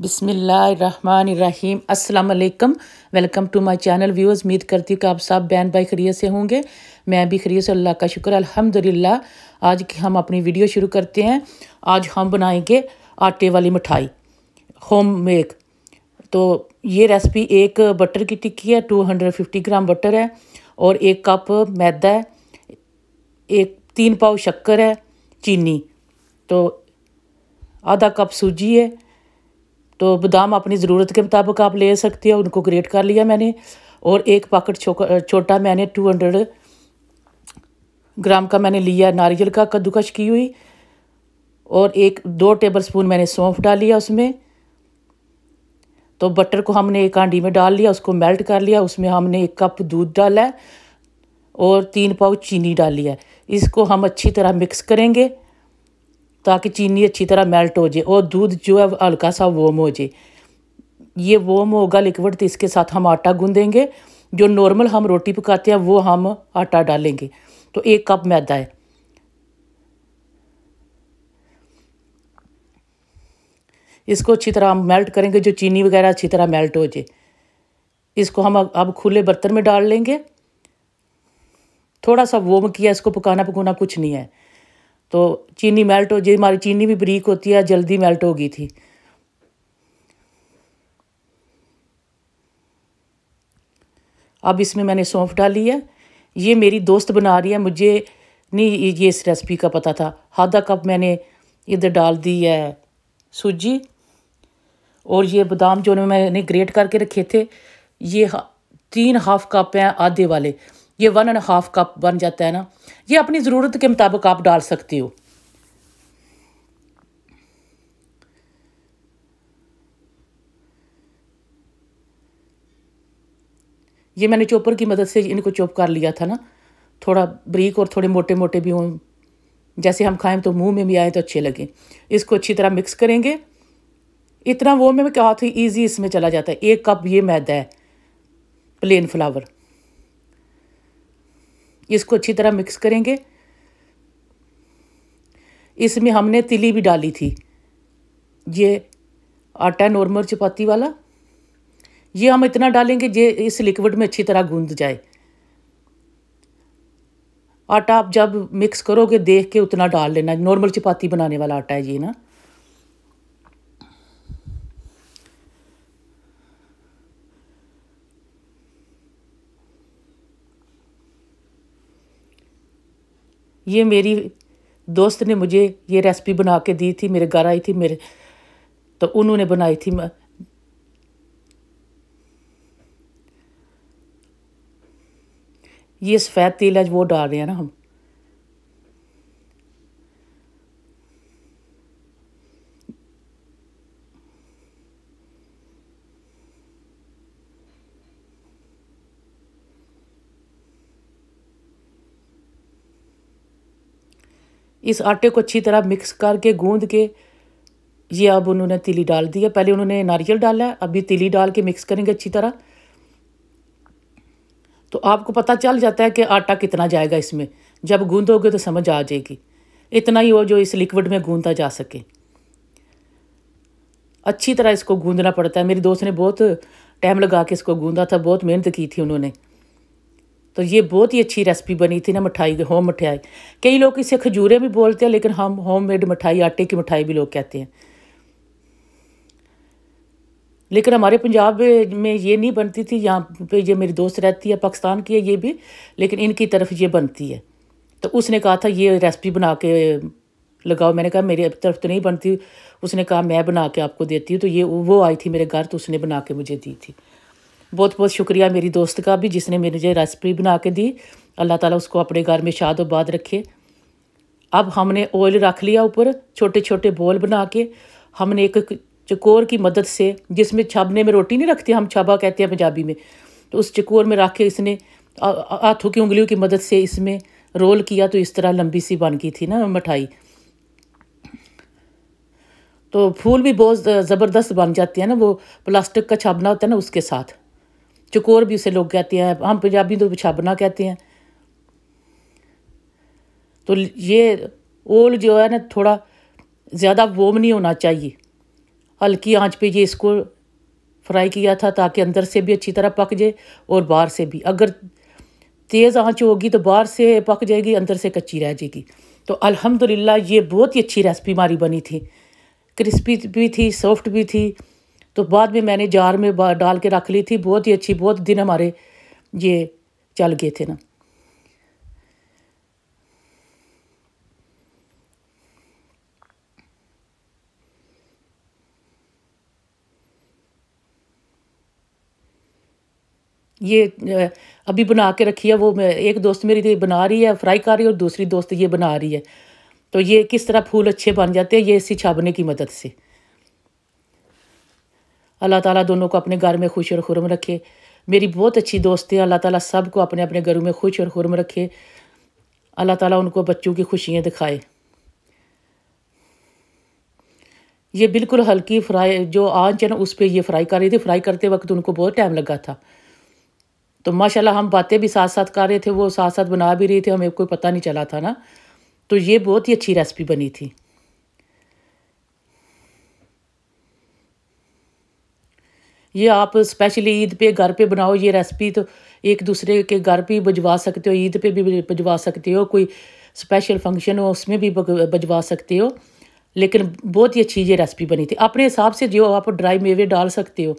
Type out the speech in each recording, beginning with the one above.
बिसमीम् अल्लाम welcome to my channel viewers उम्मीद करती हूँ कि आप सब बैन भाई खरीत से होंगे मैं भी खरीत से अल्लाह का शुक्र अल्हम्दुलिल्लाह आज की हम अपनी वीडियो शुरू करते हैं आज हम बनाएंगे आटे वाली मिठाई होम मेक तो ये रेसिपी एक बटर की टिक्की है फिफ्टी ग्राम बटर है और एक कप मैदा है एक तीन पाव शक्कर है चीनी तो आधा कप सूजी है तो बादाम अपनी ज़रूरत के मुताबिक आप ले सकते हो उनको ग्रेट कर लिया मैंने और एक पैकेट छोटा मैंने टू हंड्रेड ग्राम का मैंने लिया नारियल का कद्दूकश की हुई और एक दो टेबल स्पून मैंने सौंफ डाल लिया उसमें तो बटर को हमने एक आंडी में डाल लिया उसको मेल्ट कर लिया उसमें हमने एक कप दूध डाला और तीन पाव चीनी डाली है इसको हम अच्छी तरह मिक्स करेंगे ताकि चीनी अच्छी तरह मेल्ट हो जाए और दूध जो है हल्का सा वोम हो जाए ये वोम होगा लिक्विड तो इसके साथ हम आटा गूंदेंगे जो नॉर्मल हम रोटी पकाते हैं वो हम आटा डालेंगे तो एक कप मैदा है इसको अच्छी तरह हम मेल्ट करेंगे जो चीनी वगैरह अच्छी तरह मेल्ट हो जाए इसको हम अब खुले बर्तन में डाल लेंगे थोड़ा सा वोम किया इसको पकाना पकाना कुछ नहीं है तो चीनी मेल्ट हो जी हमारी चीनी भी बरीक होती है जल्दी मेल्ट हो गई थी अब इसमें मैंने सौंफ डाली है ये मेरी दोस्त बना रही है मुझे नहीं ये इस रेसिपी का पता था आधा कप मैंने इधर डाल दी है सूजी और ये बादाम जो मैंने ग्रेट करके रखे थे ये तीन हाफ कप हैं आधे वाले ये वन एंड हाफ कप बन जाता है ना ये अपनी ज़रूरत के मुताबिक आप डाल सकती हो ये मैंने चोपर की मदद से इनको चोप कर लिया था ना थोड़ा ब्रीक और थोड़े मोटे मोटे भी हों जैसे हम खाएं तो मुंह में भी आए तो अच्छे लगे इसको अच्छी तरह मिक्स करेंगे इतना वो मैं कहा था ईजी इसमें चला जाता है एक कप ये मैदा है प्लेन फ्लावर इसको अच्छी तरह मिक्स करेंगे इसमें हमने तिली भी डाली थी ये आटा नॉर्मल चपाती वाला ये हम इतना डालेंगे ये इस लिक्विड में अच्छी तरह गूंद जाए आटा आप जब मिक्स करोगे देख के उतना डाल लेना नॉर्मल चपाती बनाने वाला आटा है ये ना ये मेरी दोस्त ने मुझे ये रेसिपी बना के दी थी मेरे घर आई थी मेरे तो उन्होंने बनाई थी ये सफ़ेद तेल है वो डाल रहे हैं ना हम इस आटे को अच्छी तरह मिक्स करके गूंद के ये अब उन्होंने तिली डाल दी है पहले उन्होंने नारियल डाला है अभी तिली डाल के मिक्स करेंगे अच्छी तरह तो आपको पता चल जाता है कि आटा कितना जाएगा इसमें जब गूंदोगे तो समझ आ जाएगी इतना ही हो जो इस लिक्विड में गूंदा जा सके अच्छी तरह इसको गूंदना पड़ता है मेरी दोस्त ने बहुत टाइम लगा के इसको गूंदा था बहुत मेहनत की थी उन्होंने तो ये बहुत ही अच्छी रेसिपी बनी थी ना मिठाई होम मिठाई कई लोग इसे खजूरें भी बोलते हैं लेकिन हम होम मेड मिठाई आटे की मिठाई भी लोग कहते हैं लेकिन हमारे पंजाब में ये नहीं बनती थी यहाँ पे ये मेरी दोस्त रहती है पाकिस्तान की है ये भी लेकिन इनकी तरफ ये बनती है तो उसने कहा था ये रेसिपी बना के लगाओ मैंने कहा मेरी तरफ तो नहीं बनती उसने कहा मैं बना के आपको देती हूँ तो ये वो आई थी मेरे घर तो उसने बना के मुझे दी थी बहुत बहुत शुक्रिया मेरी दोस्त का भी जिसने मुझे रेसिपी बना के दी अल्लाह ताला उसको अपने घर में शाद बाद रखे अब हमने ऑयल रख लिया ऊपर छोटे छोटे बॉल बना के हमने एक चकोर की मदद से जिसमें छाबने में रोटी नहीं रखते हम छाबा कहते हैं पंजाबी में तो उस चकोर में रख के इसने हाथों की उंगलियों की मदद से इसमें रोल किया तो इस तरह लंबी सी बन गई थी ना मिठाई तो फूल भी बहुत ज़बरदस्त बन जाते हैं ना वो प्लास्टिक का छाबना होता है ना उसके साथ चकोर भी उसे लोग कहते हैं हम पंजाबी तो बिछाबना कहते हैं तो ये ओल जो है ना थोड़ा ज़्यादा वोम नहीं होना चाहिए हल्की आंच पे ये इसको फ्राई किया था ताकि अंदर से भी अच्छी तरह पक जाए और बाहर से भी अगर तेज़ आंच होगी तो बाहर से पक जाएगी अंदर से कच्ची रह जाएगी तो अल्हम्दुलिल्लाह ये बहुत ही अच्छी रेसिपी हमारी बनी थी क्रिस्पी भी थी सॉफ्ट भी थी तो बाद में मैंने जार में डाल के रख ली थी बहुत ही अच्छी बहुत दिन हमारे ये चल गए थे ना ये अभी बना के रखी है वो एक दोस्त मेरी थी तो बना रही है फ्राई कर रही है और दूसरी दोस्त ये बना रही है तो ये किस तरह फूल अच्छे बन जाते हैं ये इसी छाबने की मदद से अल्लाह ताला दोनों को अपने घर में खुश और खुरम रखे मेरी बहुत अच्छी दोस्त है अल्लाह ताला को अपने अपने घरों में खुश और खुरम रखे अल्लाह ताला उनको बच्चों की खुशियाँ दिखाए ये बिल्कुल हल्की फ्राई जो आँच है ना उस पर ये फ्राई कर रही थी फ्राई करते वक्त उनको बहुत टाइम लगा था तो माशाल्लाह हम बातें भी साथ साथ कर रहे थे वो साथ साथ बना भी रही थी हमें कोई पता नहीं चला था ना तो ये बहुत ही अच्छी रेसिपी बनी थी ये आप स्पेशली ईद पे घर पे बनाओ ये रेसिपी तो एक दूसरे के घर पे भिजवा सकते हो ईद पे भी भिजवा सकते हो कोई स्पेशल फंक्शन हो उसमें भी भिजवा सकते हो लेकिन बहुत ही अच्छी ये रेसिपी बनी थी अपने हिसाब से जो आप ड्राई मेवे डाल सकते हो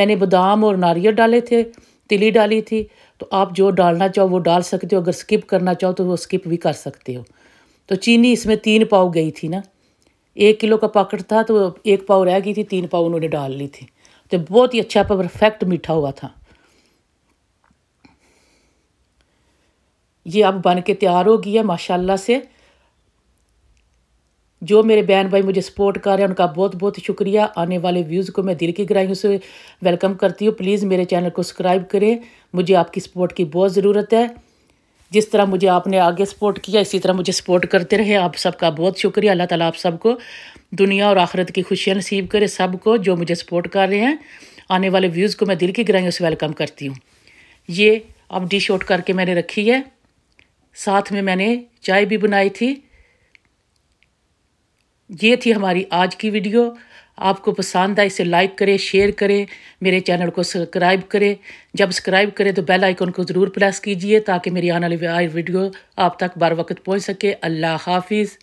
मैंने बादाम और नारियल डाले थे तिली डाली थी तो आप जो डालना चाहो वो डाल सकते हो अगर स्किप करना चाहो तो वो स्किप भी कर सकते हो तो चीनी इसमें तीन पाव गई थी ना एक किलो का पैकेट था तो एक पाव रह गई थी तीन पाव उन्होंने डाल ली थी तो बहुत ही अच्छा परफेक्ट मीठा हुआ था ये अब बन के तैयार हो गई है माशाल्लाह से जो मेरे बहन भाई मुझे सपोर्ट कर रहे हैं उनका बहुत बहुत शुक्रिया आने वाले व्यूज़ को मैं दिल की गहराइयों से वेलकम करती हूँ प्लीज़ मेरे चैनल को सब्सक्राइब करें मुझे आपकी सपोर्ट की बहुत ज़रूरत है जिस तरह मुझे आपने आगे सपोर्ट किया इसी तरह मुझे सपोर्ट करते रहे आप सबका बहुत शुक्रिया अल्लाह ताला आप सबको दुनिया और आखिरत की खुशियाँ नसीब करे सबको जो मुझे सपोर्ट कर रहे हैं आने वाले व्यूज़ को मैं दिल की गहराइयों से वेलकम करती हूँ ये अब डिश आउट करके मैंने रखी है साथ में मैंने चाय भी बनाई थी ये थी हमारी आज की वीडियो आपको पसंद आए इसे लाइक करें शेयर करें मेरे चैनल को सब्सक्राइब करें जब सब्सक्राइब करें तो बेल आइकन को ज़रूर प्रेस कीजिए ताकि मेरी आने वाली वीडियो आप तक बार वक्त पहुँच सके अल्लाह हाफिज़